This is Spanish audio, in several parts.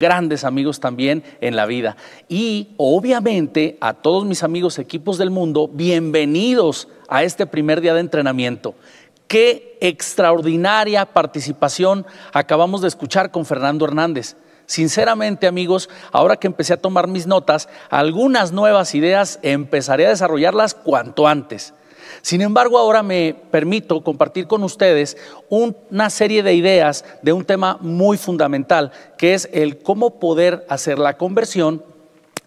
grandes amigos también en la vida. Y obviamente a todos mis amigos equipos del mundo, bienvenidos a este primer día de entrenamiento. Qué extraordinaria participación acabamos de escuchar con Fernando Hernández. Sinceramente, amigos, ahora que empecé a tomar mis notas, algunas nuevas ideas empezaré a desarrollarlas cuanto antes. Sin embargo, ahora me permito compartir con ustedes una serie de ideas de un tema muy fundamental, que es el cómo poder hacer la conversión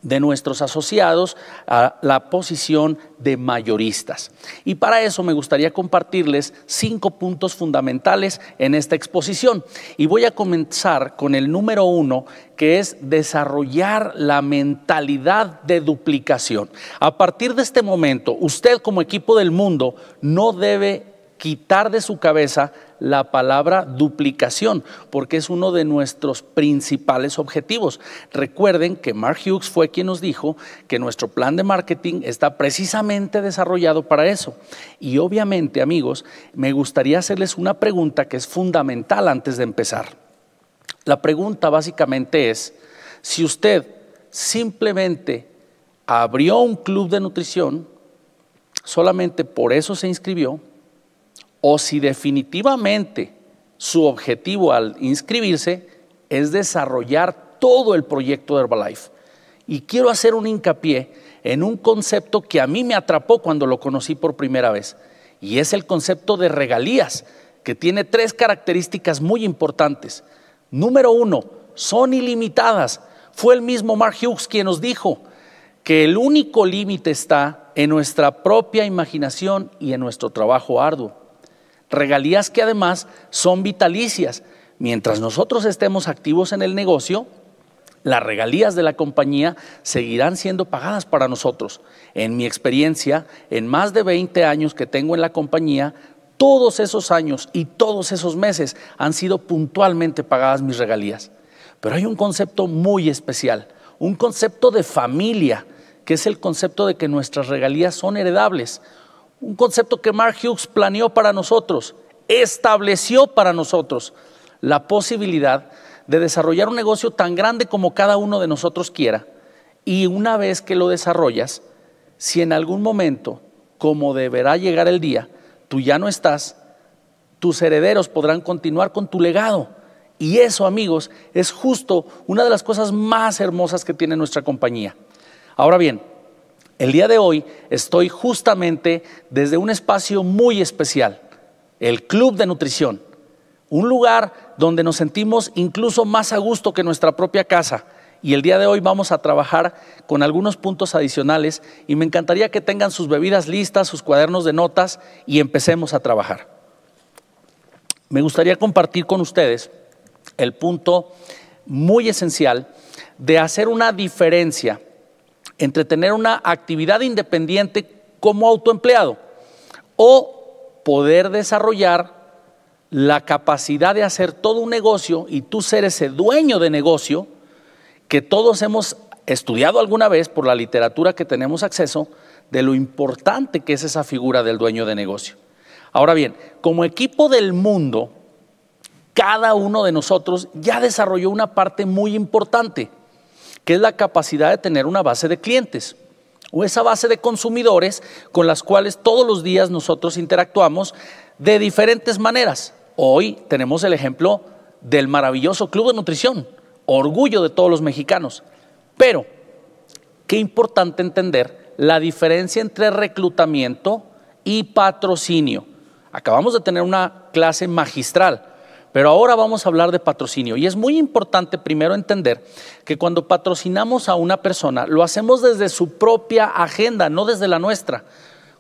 de nuestros asociados a la posición de mayoristas. Y para eso me gustaría compartirles cinco puntos fundamentales en esta exposición. Y voy a comenzar con el número uno, que es desarrollar la mentalidad de duplicación. A partir de este momento, usted como equipo del mundo no debe quitar de su cabeza la palabra duplicación, porque es uno de nuestros principales objetivos. Recuerden que Mark Hughes fue quien nos dijo que nuestro plan de marketing está precisamente desarrollado para eso. Y obviamente, amigos, me gustaría hacerles una pregunta que es fundamental antes de empezar. La pregunta básicamente es, si usted simplemente abrió un club de nutrición, solamente por eso se inscribió, o si definitivamente su objetivo al inscribirse es desarrollar todo el proyecto de Herbalife. Y quiero hacer un hincapié en un concepto que a mí me atrapó cuando lo conocí por primera vez, y es el concepto de regalías, que tiene tres características muy importantes. Número uno, son ilimitadas. Fue el mismo Mark Hughes quien nos dijo que el único límite está en nuestra propia imaginación y en nuestro trabajo arduo regalías que además son vitalicias. Mientras nosotros estemos activos en el negocio, las regalías de la compañía seguirán siendo pagadas para nosotros. En mi experiencia, en más de 20 años que tengo en la compañía, todos esos años y todos esos meses han sido puntualmente pagadas mis regalías. Pero hay un concepto muy especial, un concepto de familia, que es el concepto de que nuestras regalías son heredables un concepto que Mark Hughes planeó para nosotros, estableció para nosotros la posibilidad de desarrollar un negocio tan grande como cada uno de nosotros quiera. Y una vez que lo desarrollas, si en algún momento, como deberá llegar el día, tú ya no estás, tus herederos podrán continuar con tu legado. Y eso, amigos, es justo una de las cosas más hermosas que tiene nuestra compañía. Ahora bien, el día de hoy estoy justamente desde un espacio muy especial, el Club de Nutrición, un lugar donde nos sentimos incluso más a gusto que nuestra propia casa. Y el día de hoy vamos a trabajar con algunos puntos adicionales y me encantaría que tengan sus bebidas listas, sus cuadernos de notas y empecemos a trabajar. Me gustaría compartir con ustedes el punto muy esencial de hacer una diferencia entre tener una actividad independiente como autoempleado o poder desarrollar la capacidad de hacer todo un negocio y tú ser ese dueño de negocio que todos hemos estudiado alguna vez por la literatura que tenemos acceso de lo importante que es esa figura del dueño de negocio. Ahora bien, como equipo del mundo, cada uno de nosotros ya desarrolló una parte muy importante que es la capacidad de tener una base de clientes o esa base de consumidores con las cuales todos los días nosotros interactuamos de diferentes maneras. Hoy tenemos el ejemplo del maravilloso Club de Nutrición, orgullo de todos los mexicanos. Pero, qué importante entender la diferencia entre reclutamiento y patrocinio. Acabamos de tener una clase magistral pero ahora vamos a hablar de patrocinio y es muy importante primero entender que cuando patrocinamos a una persona lo hacemos desde su propia agenda, no desde la nuestra.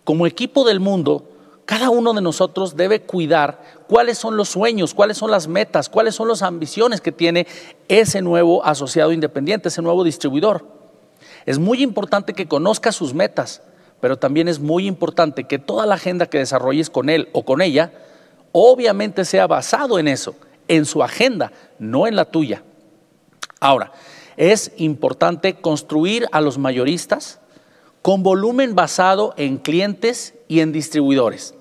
Como equipo del mundo, cada uno de nosotros debe cuidar cuáles son los sueños, cuáles son las metas, cuáles son las ambiciones que tiene ese nuevo asociado independiente, ese nuevo distribuidor. Es muy importante que conozca sus metas, pero también es muy importante que toda la agenda que desarrolles con él o con ella, obviamente sea basado en eso, en su agenda, no en la tuya. Ahora, es importante construir a los mayoristas con volumen basado en clientes y en distribuidores.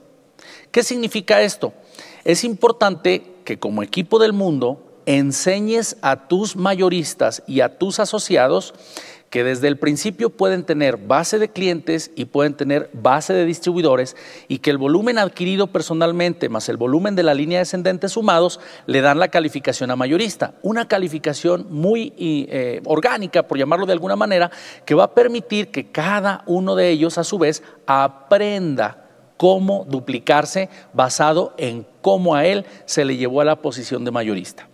¿Qué significa esto? Es importante que como equipo del mundo enseñes a tus mayoristas y a tus asociados que desde el principio pueden tener base de clientes y pueden tener base de distribuidores y que el volumen adquirido personalmente más el volumen de la línea descendente sumados le dan la calificación a mayorista. Una calificación muy eh, orgánica, por llamarlo de alguna manera, que va a permitir que cada uno de ellos a su vez aprenda cómo duplicarse basado en cómo a él se le llevó a la posición de mayorista.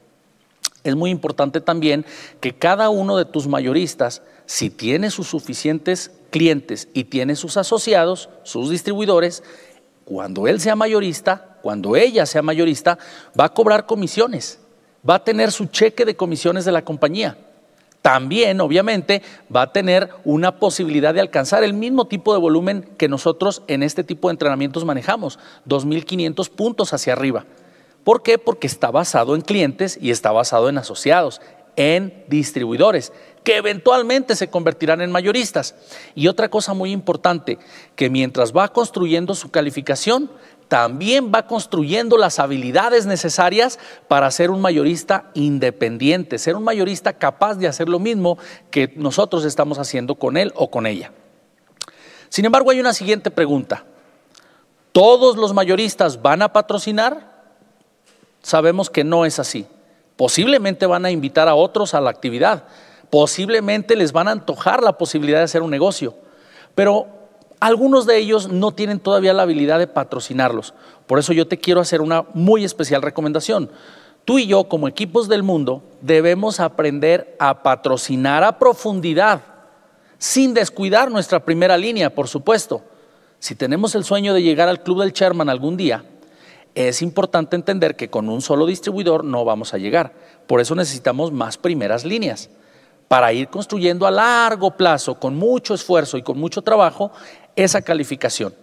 Es muy importante también que cada uno de tus mayoristas si tiene sus suficientes clientes y tiene sus asociados, sus distribuidores, cuando él sea mayorista, cuando ella sea mayorista, va a cobrar comisiones, va a tener su cheque de comisiones de la compañía. También, obviamente, va a tener una posibilidad de alcanzar el mismo tipo de volumen que nosotros en este tipo de entrenamientos manejamos, 2.500 puntos hacia arriba. ¿Por qué? Porque está basado en clientes y está basado en asociados, en distribuidores que eventualmente se convertirán en mayoristas. Y otra cosa muy importante, que mientras va construyendo su calificación, también va construyendo las habilidades necesarias para ser un mayorista independiente, ser un mayorista capaz de hacer lo mismo que nosotros estamos haciendo con él o con ella. Sin embargo, hay una siguiente pregunta. ¿Todos los mayoristas van a patrocinar? Sabemos que no es así. Posiblemente van a invitar a otros a la actividad, Posiblemente les van a antojar la posibilidad de hacer un negocio, pero algunos de ellos no tienen todavía la habilidad de patrocinarlos. Por eso yo te quiero hacer una muy especial recomendación. Tú y yo, como equipos del mundo, debemos aprender a patrocinar a profundidad, sin descuidar nuestra primera línea, por supuesto. Si tenemos el sueño de llegar al club del chairman algún día, es importante entender que con un solo distribuidor no vamos a llegar. Por eso necesitamos más primeras líneas para ir construyendo a largo plazo, con mucho esfuerzo y con mucho trabajo, esa calificación.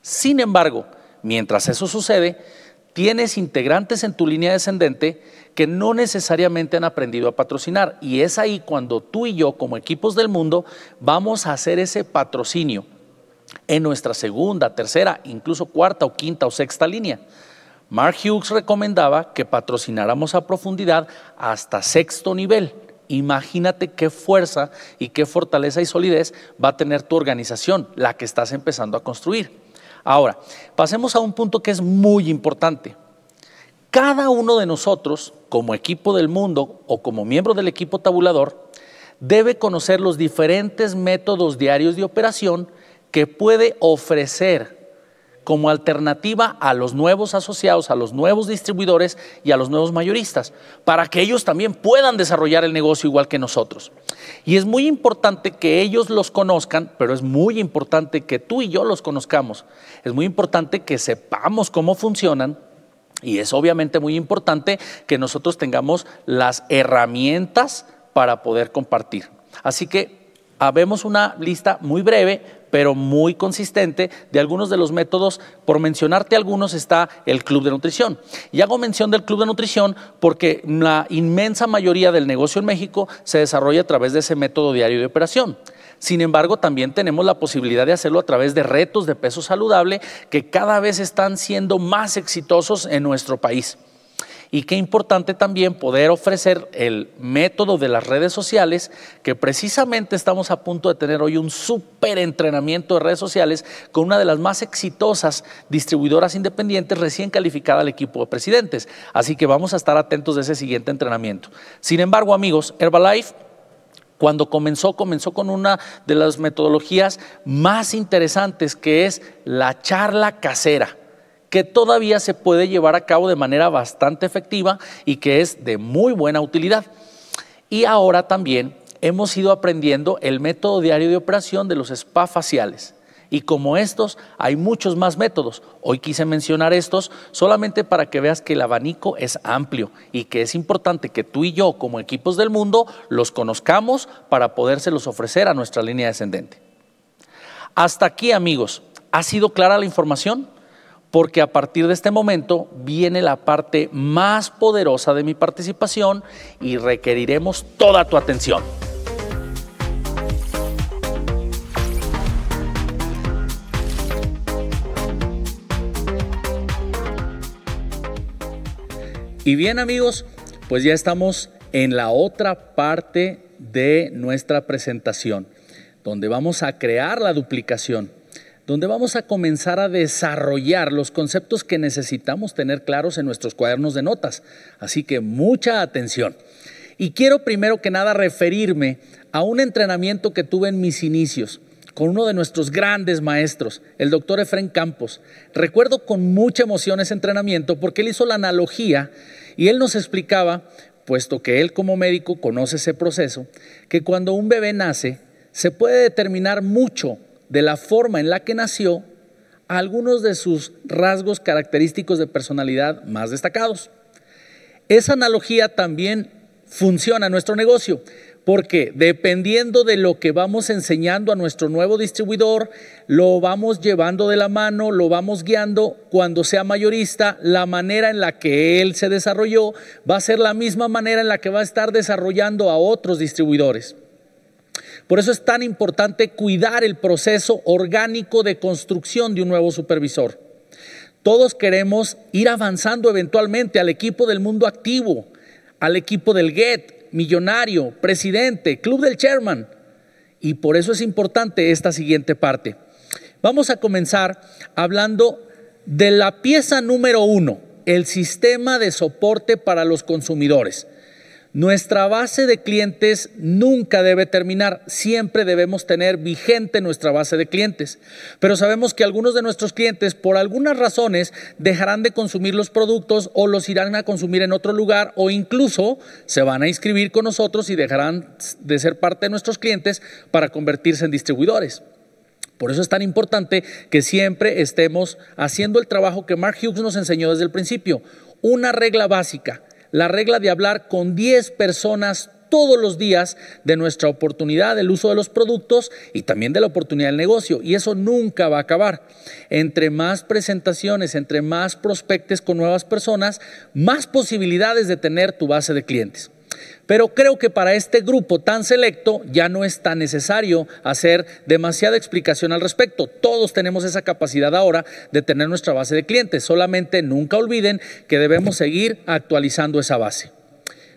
Sin embargo, mientras eso sucede, tienes integrantes en tu línea descendente que no necesariamente han aprendido a patrocinar. Y es ahí cuando tú y yo, como equipos del mundo, vamos a hacer ese patrocinio en nuestra segunda, tercera, incluso cuarta o quinta o sexta línea. Mark Hughes recomendaba que patrocináramos a profundidad hasta sexto nivel. Imagínate qué fuerza y qué fortaleza y solidez va a tener tu organización, la que estás empezando a construir. Ahora, pasemos a un punto que es muy importante. Cada uno de nosotros, como equipo del mundo o como miembro del equipo tabulador, debe conocer los diferentes métodos diarios de operación que puede ofrecer como alternativa a los nuevos asociados, a los nuevos distribuidores y a los nuevos mayoristas, para que ellos también puedan desarrollar el negocio igual que nosotros. Y es muy importante que ellos los conozcan, pero es muy importante que tú y yo los conozcamos. Es muy importante que sepamos cómo funcionan. Y es obviamente muy importante que nosotros tengamos las herramientas para poder compartir. Así que habemos una lista muy breve, pero muy consistente de algunos de los métodos. Por mencionarte algunos está el Club de Nutrición. Y hago mención del Club de Nutrición porque la inmensa mayoría del negocio en México se desarrolla a través de ese método diario de operación. Sin embargo, también tenemos la posibilidad de hacerlo a través de retos de peso saludable que cada vez están siendo más exitosos en nuestro país. Y qué importante también poder ofrecer el método de las redes sociales, que precisamente estamos a punto de tener hoy un súper entrenamiento de redes sociales con una de las más exitosas distribuidoras independientes recién calificada al equipo de presidentes. Así que vamos a estar atentos de ese siguiente entrenamiento. Sin embargo, amigos, Herbalife cuando comenzó, comenzó con una de las metodologías más interesantes que es la charla casera que todavía se puede llevar a cabo de manera bastante efectiva y que es de muy buena utilidad. Y ahora también hemos ido aprendiendo el método diario de operación de los spa faciales. Y como estos, hay muchos más métodos. Hoy quise mencionar estos solamente para que veas que el abanico es amplio y que es importante que tú y yo, como equipos del mundo, los conozcamos para podérselos ofrecer a nuestra línea descendente. Hasta aquí, amigos. ¿Ha sido clara la información? porque a partir de este momento viene la parte más poderosa de mi participación y requeriremos toda tu atención. Y bien amigos, pues ya estamos en la otra parte de nuestra presentación, donde vamos a crear la duplicación donde vamos a comenzar a desarrollar los conceptos que necesitamos tener claros en nuestros cuadernos de notas. Así que mucha atención. Y quiero primero que nada referirme a un entrenamiento que tuve en mis inicios con uno de nuestros grandes maestros, el doctor Efren Campos. Recuerdo con mucha emoción ese entrenamiento porque él hizo la analogía y él nos explicaba, puesto que él como médico conoce ese proceso, que cuando un bebé nace se puede determinar mucho de la forma en la que nació algunos de sus rasgos característicos de personalidad más destacados. Esa analogía también funciona en nuestro negocio, porque dependiendo de lo que vamos enseñando a nuestro nuevo distribuidor, lo vamos llevando de la mano, lo vamos guiando, cuando sea mayorista, la manera en la que él se desarrolló va a ser la misma manera en la que va a estar desarrollando a otros distribuidores. Por eso es tan importante cuidar el proceso orgánico de construcción de un nuevo supervisor. Todos queremos ir avanzando eventualmente al equipo del mundo activo, al equipo del GET, millonario, presidente, club del chairman. Y por eso es importante esta siguiente parte. Vamos a comenzar hablando de la pieza número uno, el sistema de soporte para los consumidores. Nuestra base de clientes nunca debe terminar, siempre debemos tener vigente nuestra base de clientes. Pero sabemos que algunos de nuestros clientes, por algunas razones, dejarán de consumir los productos o los irán a consumir en otro lugar o incluso se van a inscribir con nosotros y dejarán de ser parte de nuestros clientes para convertirse en distribuidores. Por eso es tan importante que siempre estemos haciendo el trabajo que Mark Hughes nos enseñó desde el principio. Una regla básica, la regla de hablar con 10 personas todos los días de nuestra oportunidad del uso de los productos y también de la oportunidad del negocio. Y eso nunca va a acabar. Entre más presentaciones, entre más prospectos con nuevas personas, más posibilidades de tener tu base de clientes. Pero creo que para este grupo tan selecto ya no es tan necesario hacer demasiada explicación al respecto. Todos tenemos esa capacidad ahora de tener nuestra base de clientes. Solamente nunca olviden que debemos seguir actualizando esa base.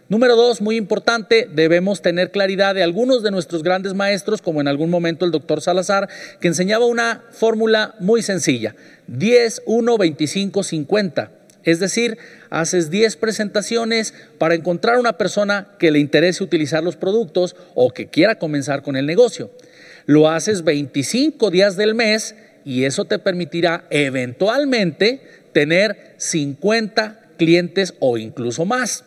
Número dos, muy importante, debemos tener claridad de algunos de nuestros grandes maestros, como en algún momento el doctor Salazar, que enseñaba una fórmula muy sencilla, 10, 1, 25, 50. Es decir, haces 10 presentaciones para encontrar una persona que le interese utilizar los productos o que quiera comenzar con el negocio. Lo haces 25 días del mes y eso te permitirá eventualmente tener 50 clientes o incluso más.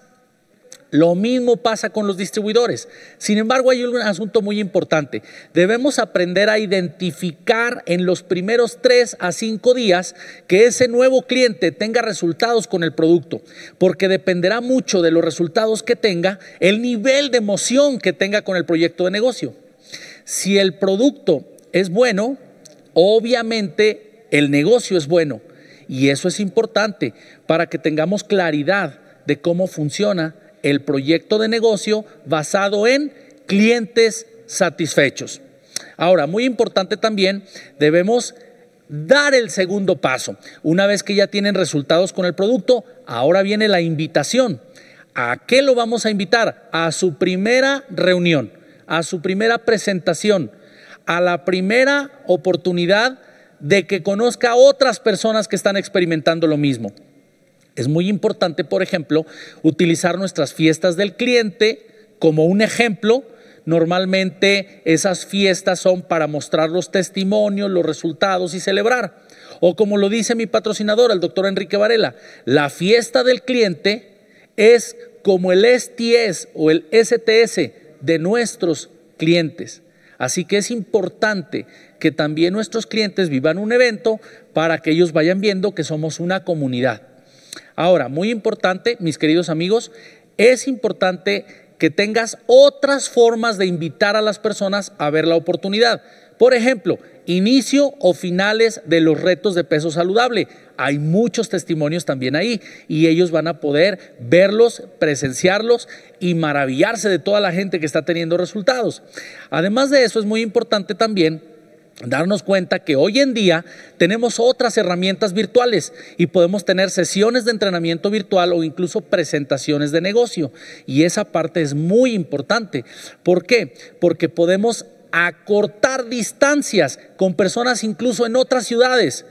Lo mismo pasa con los distribuidores. Sin embargo, hay un asunto muy importante. Debemos aprender a identificar en los primeros tres a cinco días que ese nuevo cliente tenga resultados con el producto, porque dependerá mucho de los resultados que tenga, el nivel de emoción que tenga con el proyecto de negocio. Si el producto es bueno, obviamente el negocio es bueno. Y eso es importante para que tengamos claridad de cómo funciona el proyecto de negocio basado en clientes satisfechos. Ahora, muy importante también, debemos dar el segundo paso. Una vez que ya tienen resultados con el producto, ahora viene la invitación. ¿A qué lo vamos a invitar? A su primera reunión, a su primera presentación, a la primera oportunidad de que conozca a otras personas que están experimentando lo mismo. Es muy importante, por ejemplo, utilizar nuestras fiestas del cliente como un ejemplo. Normalmente esas fiestas son para mostrar los testimonios, los resultados y celebrar. O como lo dice mi patrocinador, el doctor Enrique Varela, la fiesta del cliente es como el STS o el STS de nuestros clientes. Así que es importante que también nuestros clientes vivan un evento para que ellos vayan viendo que somos una comunidad. Ahora, muy importante, mis queridos amigos, es importante que tengas otras formas de invitar a las personas a ver la oportunidad. Por ejemplo, inicio o finales de los retos de peso saludable. Hay muchos testimonios también ahí y ellos van a poder verlos, presenciarlos y maravillarse de toda la gente que está teniendo resultados. Además de eso, es muy importante también darnos cuenta que hoy en día tenemos otras herramientas virtuales y podemos tener sesiones de entrenamiento virtual o incluso presentaciones de negocio. Y esa parte es muy importante. ¿Por qué? Porque podemos acortar distancias con personas incluso en otras ciudades,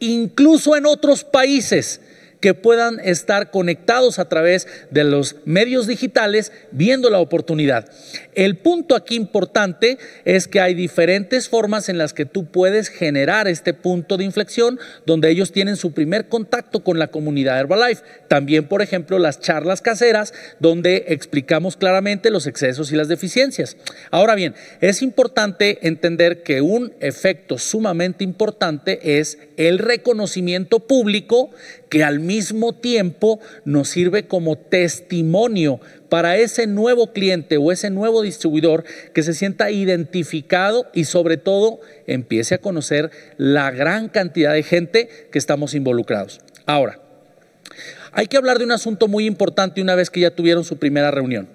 incluso en otros países que puedan estar conectados a través de los medios digitales viendo la oportunidad. El punto aquí importante es que hay diferentes formas en las que tú puedes generar este punto de inflexión donde ellos tienen su primer contacto con la comunidad Herbalife. También, por ejemplo, las charlas caseras donde explicamos claramente los excesos y las deficiencias. Ahora bien, es importante entender que un efecto sumamente importante es el reconocimiento público que al mismo mismo tiempo nos sirve como testimonio para ese nuevo cliente o ese nuevo distribuidor que se sienta identificado y sobre todo empiece a conocer la gran cantidad de gente que estamos involucrados. Ahora, hay que hablar de un asunto muy importante una vez que ya tuvieron su primera reunión.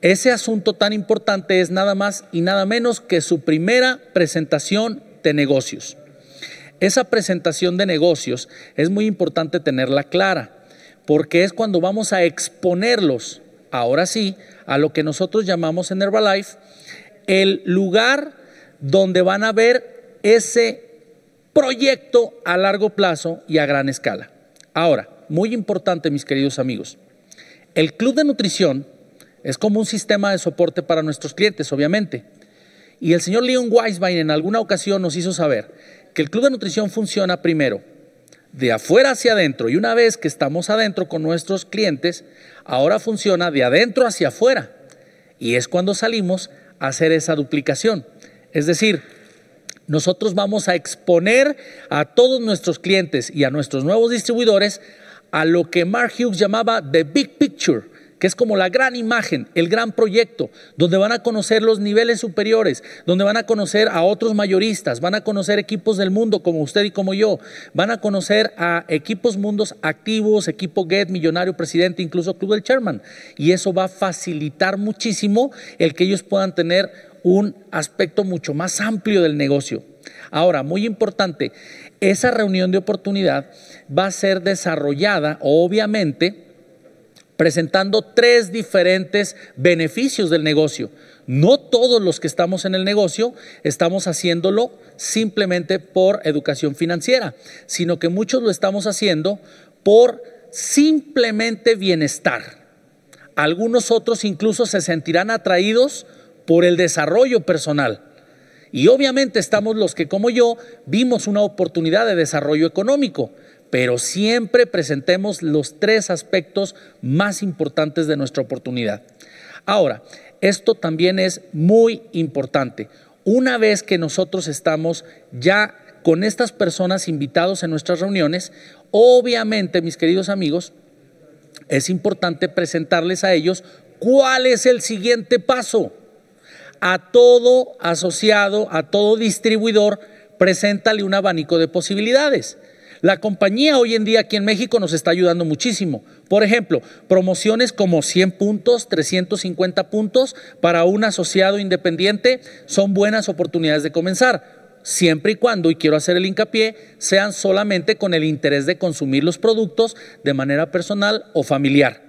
Ese asunto tan importante es nada más y nada menos que su primera presentación de negocios. Esa presentación de negocios es muy importante tenerla clara, porque es cuando vamos a exponerlos, ahora sí, a lo que nosotros llamamos en Herbalife, el lugar donde van a ver ese proyecto a largo plazo y a gran escala. Ahora, muy importante, mis queridos amigos, el club de nutrición es como un sistema de soporte para nuestros clientes, obviamente. Y el señor Leon Weisbein en alguna ocasión nos hizo saber que el club de nutrición funciona primero de afuera hacia adentro y una vez que estamos adentro con nuestros clientes, ahora funciona de adentro hacia afuera. Y es cuando salimos a hacer esa duplicación. Es decir, nosotros vamos a exponer a todos nuestros clientes y a nuestros nuevos distribuidores a lo que Mark Hughes llamaba the big picture, que es como la gran imagen, el gran proyecto, donde van a conocer los niveles superiores, donde van a conocer a otros mayoristas, van a conocer equipos del mundo como usted y como yo, van a conocer a equipos mundos activos, equipo Get, Millonario Presidente, incluso Club del Chairman. Y eso va a facilitar muchísimo el que ellos puedan tener un aspecto mucho más amplio del negocio. Ahora, muy importante, esa reunión de oportunidad va a ser desarrollada, obviamente, presentando tres diferentes beneficios del negocio. No todos los que estamos en el negocio estamos haciéndolo simplemente por educación financiera, sino que muchos lo estamos haciendo por simplemente bienestar. Algunos otros incluso se sentirán atraídos por el desarrollo personal. Y obviamente estamos los que, como yo, vimos una oportunidad de desarrollo económico pero siempre presentemos los tres aspectos más importantes de nuestra oportunidad. Ahora, esto también es muy importante. Una vez que nosotros estamos ya con estas personas invitados en nuestras reuniones, obviamente, mis queridos amigos, es importante presentarles a ellos cuál es el siguiente paso. A todo asociado, a todo distribuidor, preséntale un abanico de posibilidades. La compañía hoy en día aquí en México nos está ayudando muchísimo. Por ejemplo, promociones como 100 puntos, 350 puntos para un asociado independiente son buenas oportunidades de comenzar siempre y cuando, y quiero hacer el hincapié, sean solamente con el interés de consumir los productos de manera personal o familiar.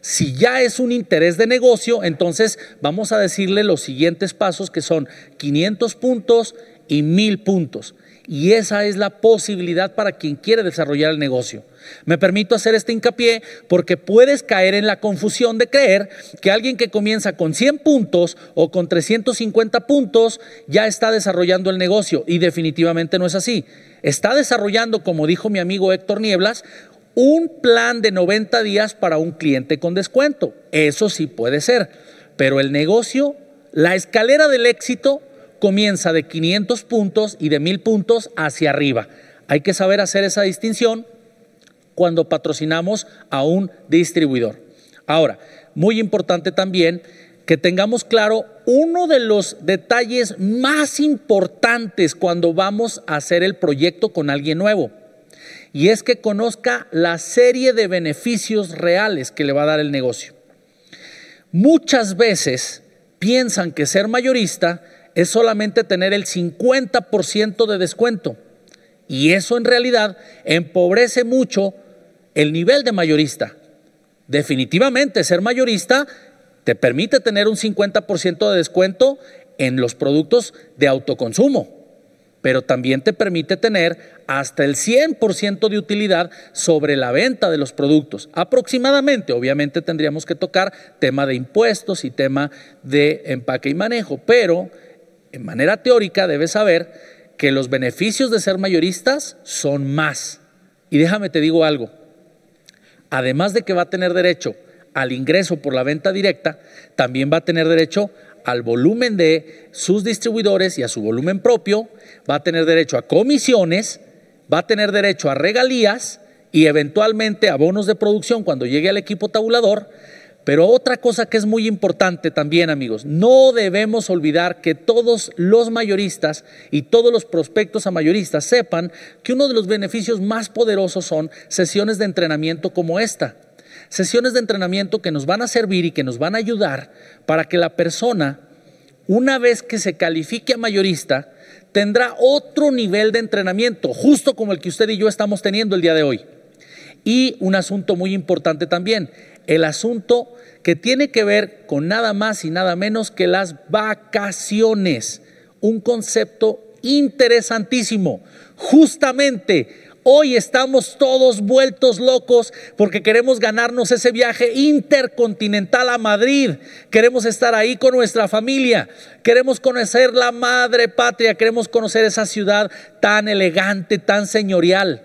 Si ya es un interés de negocio, entonces vamos a decirle los siguientes pasos que son 500 puntos y 1000 puntos. Y esa es la posibilidad para quien quiere desarrollar el negocio. Me permito hacer este hincapié porque puedes caer en la confusión de creer que alguien que comienza con 100 puntos o con 350 puntos ya está desarrollando el negocio y definitivamente no es así. Está desarrollando, como dijo mi amigo Héctor Nieblas, un plan de 90 días para un cliente con descuento. Eso sí puede ser, pero el negocio, la escalera del éxito comienza de 500 puntos y de 1000 puntos hacia arriba. Hay que saber hacer esa distinción cuando patrocinamos a un distribuidor. Ahora, muy importante también que tengamos claro uno de los detalles más importantes cuando vamos a hacer el proyecto con alguien nuevo. Y es que conozca la serie de beneficios reales que le va a dar el negocio. Muchas veces piensan que ser mayorista es solamente tener el 50% de descuento. Y eso en realidad empobrece mucho el nivel de mayorista. Definitivamente, ser mayorista te permite tener un 50% de descuento en los productos de autoconsumo, pero también te permite tener hasta el 100% de utilidad sobre la venta de los productos. Aproximadamente, obviamente tendríamos que tocar tema de impuestos y tema de empaque y manejo, pero en manera teórica debes saber que los beneficios de ser mayoristas son más. Y déjame te digo algo. Además de que va a tener derecho al ingreso por la venta directa, también va a tener derecho al volumen de sus distribuidores y a su volumen propio, va a tener derecho a comisiones, va a tener derecho a regalías y eventualmente a bonos de producción cuando llegue al equipo tabulador, pero otra cosa que es muy importante también, amigos, no debemos olvidar que todos los mayoristas y todos los prospectos a mayoristas sepan que uno de los beneficios más poderosos son sesiones de entrenamiento como esta. Sesiones de entrenamiento que nos van a servir y que nos van a ayudar para que la persona, una vez que se califique a mayorista, tendrá otro nivel de entrenamiento, justo como el que usted y yo estamos teniendo el día de hoy. Y un asunto muy importante también, el asunto que tiene que ver con nada más y nada menos que las vacaciones, un concepto interesantísimo. Justamente Hoy estamos todos vueltos locos porque queremos ganarnos ese viaje intercontinental a Madrid. Queremos estar ahí con nuestra familia. Queremos conocer la madre patria. Queremos conocer esa ciudad tan elegante, tan señorial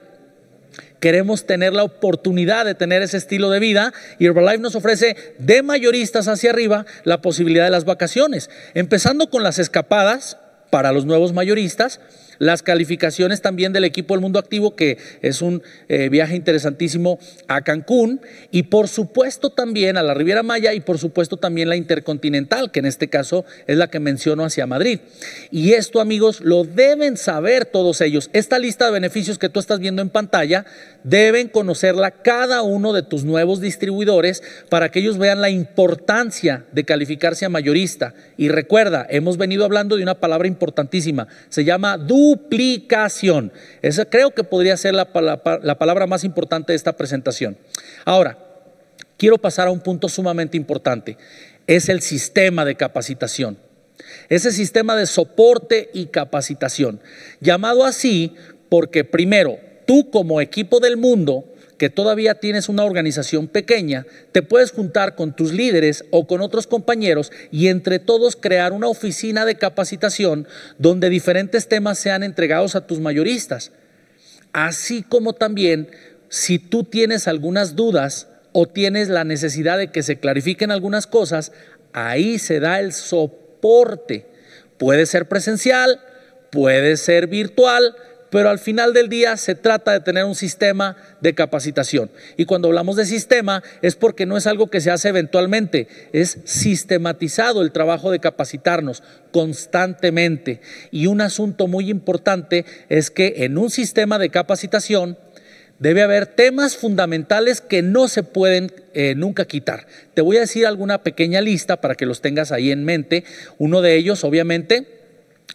queremos tener la oportunidad de tener ese estilo de vida y Herbalife nos ofrece de mayoristas hacia arriba la posibilidad de las vacaciones, empezando con las escapadas para los nuevos mayoristas las calificaciones también del equipo del mundo activo, que es un eh, viaje interesantísimo a Cancún. Y por supuesto también a la Riviera Maya y por supuesto también la Intercontinental, que en este caso es la que menciono hacia Madrid. Y esto, amigos, lo deben saber todos ellos. Esta lista de beneficios que tú estás viendo en pantalla, deben conocerla cada uno de tus nuevos distribuidores para que ellos vean la importancia de calificarse a mayorista. Y recuerda, hemos venido hablando de una palabra importantísima. Se llama du suplicación. Esa creo que podría ser la palabra más importante de esta presentación. Ahora, quiero pasar a un punto sumamente importante. Es el sistema de capacitación. Ese sistema de soporte y capacitación. Llamado así porque primero, tú como equipo del mundo que todavía tienes una organización pequeña, te puedes juntar con tus líderes o con otros compañeros y entre todos crear una oficina de capacitación donde diferentes temas sean entregados a tus mayoristas. Así como también si tú tienes algunas dudas o tienes la necesidad de que se clarifiquen algunas cosas, ahí se da el soporte. Puede ser presencial, puede ser virtual, pero al final del día se trata de tener un sistema de capacitación. Y cuando hablamos de sistema es porque no es algo que se hace eventualmente, es sistematizado el trabajo de capacitarnos constantemente. Y un asunto muy importante es que en un sistema de capacitación debe haber temas fundamentales que no se pueden eh, nunca quitar. Te voy a decir alguna pequeña lista para que los tengas ahí en mente. Uno de ellos, obviamente,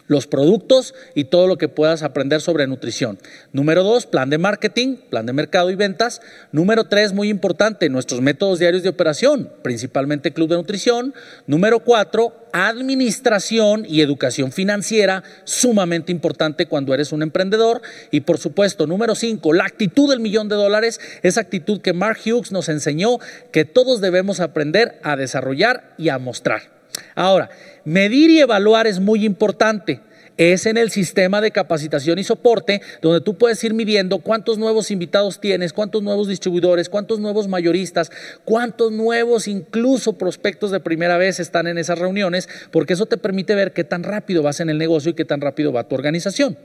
los productos y todo lo que puedas aprender sobre nutrición. Número dos, plan de marketing, plan de mercado y ventas. Número tres, muy importante, nuestros métodos diarios de operación, principalmente Club de Nutrición. Número cuatro, administración y educación financiera, sumamente importante cuando eres un emprendedor. Y por supuesto, número cinco, la actitud del millón de dólares, esa actitud que Mark Hughes nos enseñó que todos debemos aprender a desarrollar y a mostrar. Ahora, medir y evaluar es muy importante. Es en el sistema de capacitación y soporte donde tú puedes ir midiendo cuántos nuevos invitados tienes, cuántos nuevos distribuidores, cuántos nuevos mayoristas, cuántos nuevos incluso prospectos de primera vez están en esas reuniones, porque eso te permite ver qué tan rápido vas en el negocio y qué tan rápido va tu organización.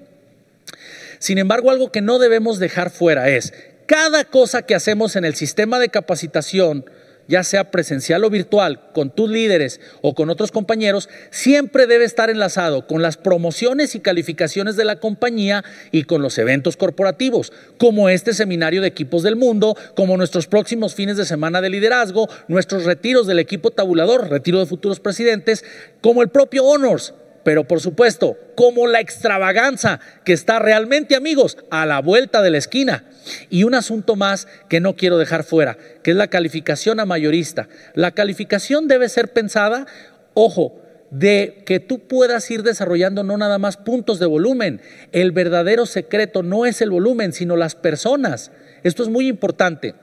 Sin embargo, algo que no debemos dejar fuera es cada cosa que hacemos en el sistema de capacitación, ya sea presencial o virtual, con tus líderes o con otros compañeros, siempre debe estar enlazado con las promociones y calificaciones de la compañía y con los eventos corporativos, como este seminario de equipos del mundo, como nuestros próximos fines de semana de liderazgo, nuestros retiros del equipo tabulador, retiro de futuros presidentes, como el propio Honors pero por supuesto, como la extravaganza que está realmente, amigos, a la vuelta de la esquina. Y un asunto más que no quiero dejar fuera, que es la calificación a mayorista. La calificación debe ser pensada, ojo, de que tú puedas ir desarrollando no nada más puntos de volumen. El verdadero secreto no es el volumen, sino las personas. Esto es muy importante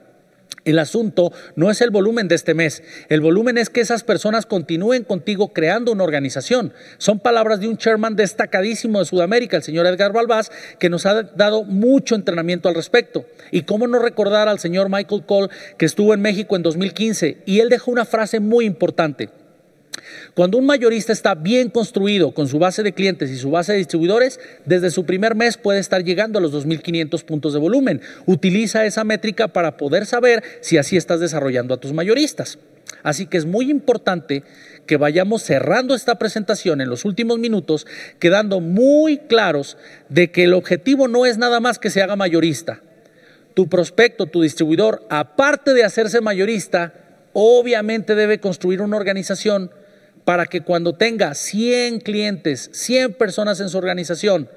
el asunto no es el volumen de este mes, el volumen es que esas personas continúen contigo creando una organización. Son palabras de un chairman destacadísimo de Sudamérica, el señor Edgar Balbás, que nos ha dado mucho entrenamiento al respecto. Y cómo no recordar al señor Michael Cole, que estuvo en México en 2015, y él dejó una frase muy importante. Cuando un mayorista está bien construido con su base de clientes y su base de distribuidores, desde su primer mes puede estar llegando a los 2.500 puntos de volumen. Utiliza esa métrica para poder saber si así estás desarrollando a tus mayoristas. Así que es muy importante que vayamos cerrando esta presentación en los últimos minutos, quedando muy claros de que el objetivo no es nada más que se haga mayorista. Tu prospecto, tu distribuidor, aparte de hacerse mayorista, obviamente debe construir una organización para que cuando tenga 100 clientes, 100 personas en su organización,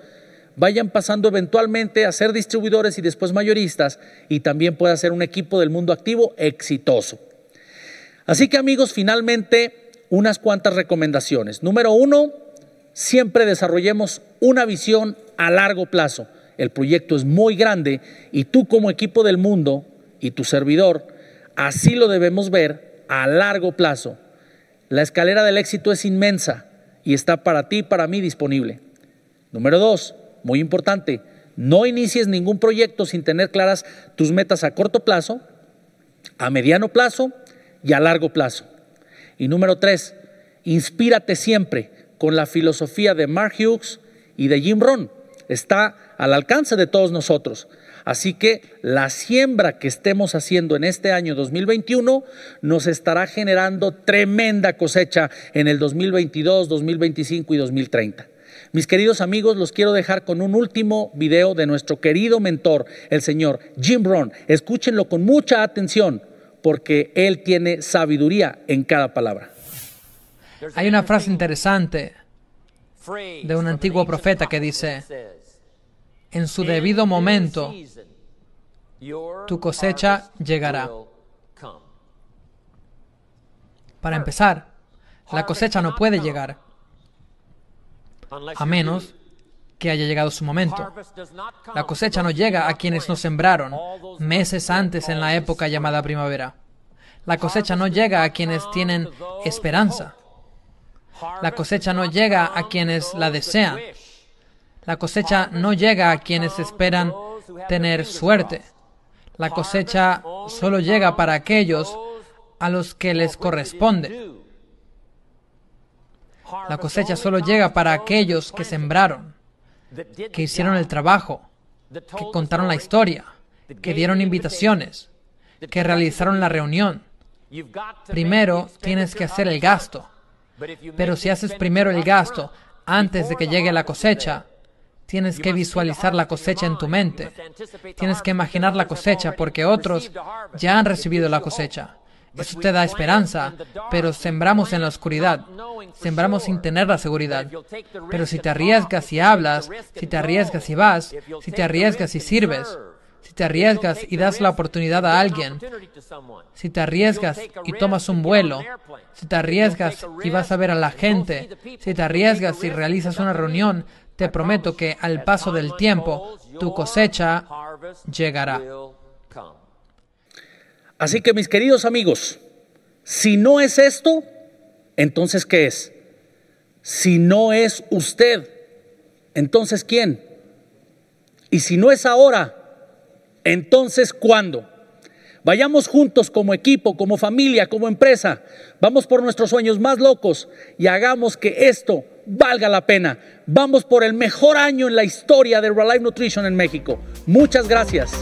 vayan pasando eventualmente a ser distribuidores y después mayoristas y también pueda ser un equipo del mundo activo exitoso. Así que amigos, finalmente unas cuantas recomendaciones. Número uno, siempre desarrollemos una visión a largo plazo. El proyecto es muy grande y tú como equipo del mundo y tu servidor, así lo debemos ver a largo plazo la escalera del éxito es inmensa y está para ti y para mí disponible. Número dos, muy importante, no inicies ningún proyecto sin tener claras tus metas a corto plazo, a mediano plazo y a largo plazo. Y número tres, inspírate siempre con la filosofía de Mark Hughes y de Jim Rohn. Está al alcance de todos nosotros. Así que la siembra que estemos haciendo en este año 2021 nos estará generando tremenda cosecha en el 2022, 2025 y 2030. Mis queridos amigos, los quiero dejar con un último video de nuestro querido mentor, el señor Jim Brown. Escúchenlo con mucha atención porque él tiene sabiduría en cada palabra. Hay una frase interesante de un antiguo profeta que dice, en su debido momento, tu cosecha llegará. Para empezar, la cosecha no puede llegar a menos que haya llegado su momento. La cosecha no llega a quienes no sembraron meses antes en la época llamada primavera. La cosecha no llega a quienes tienen esperanza. La cosecha no llega a quienes la desean. La cosecha no llega a quienes esperan tener suerte. La cosecha solo llega para aquellos a los que les corresponde. La cosecha solo llega para aquellos que sembraron, que hicieron el trabajo, que contaron la historia, que dieron invitaciones, que realizaron la reunión. Primero tienes que hacer el gasto. Pero si haces primero el gasto antes de que llegue la cosecha, Tienes que visualizar la cosecha en tu mente. Tienes que imaginar la cosecha porque otros ya han recibido la cosecha. Eso te da esperanza, pero sembramos en la oscuridad. Sembramos sin tener la seguridad. Pero si te arriesgas y hablas, si te arriesgas y vas, si te arriesgas y sirves, si te arriesgas y das la oportunidad a alguien, si te arriesgas y tomas un vuelo, si te arriesgas y vas a ver a la gente, si te arriesgas y realizas una reunión, te prometo que al paso del tiempo tu cosecha llegará. Así que mis queridos amigos, si no es esto, entonces ¿qué es? Si no es usted, entonces ¿quién? Y si no es ahora, entonces ¿cuándo? Vayamos juntos como equipo, como familia, como empresa. Vamos por nuestros sueños más locos y hagamos que esto valga la pena. Vamos por el mejor año en la historia de Real Life Nutrition en México. Muchas gracias.